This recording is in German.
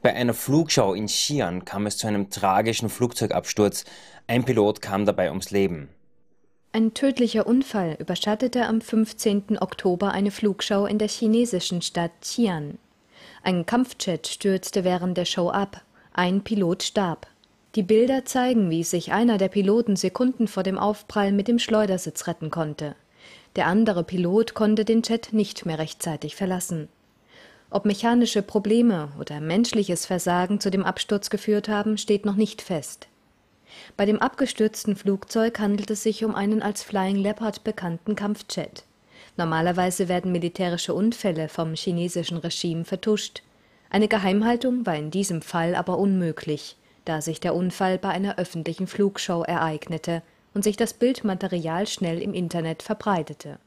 Bei einer Flugschau in Xi'an kam es zu einem tragischen Flugzeugabsturz. Ein Pilot kam dabei ums Leben. Ein tödlicher Unfall überschattete am 15. Oktober eine Flugschau in der chinesischen Stadt Xi'an. Ein Kampfjet stürzte während der Show ab. Ein Pilot starb. Die Bilder zeigen, wie sich einer der Piloten Sekunden vor dem Aufprall mit dem Schleudersitz retten konnte. Der andere Pilot konnte den Jet nicht mehr rechtzeitig verlassen. Ob mechanische Probleme oder menschliches Versagen zu dem Absturz geführt haben, steht noch nicht fest. Bei dem abgestürzten Flugzeug handelt es sich um einen als Flying Leopard bekannten Kampfjet. Normalerweise werden militärische Unfälle vom chinesischen Regime vertuscht. Eine Geheimhaltung war in diesem Fall aber unmöglich, da sich der Unfall bei einer öffentlichen Flugshow ereignete und sich das Bildmaterial schnell im Internet verbreitete.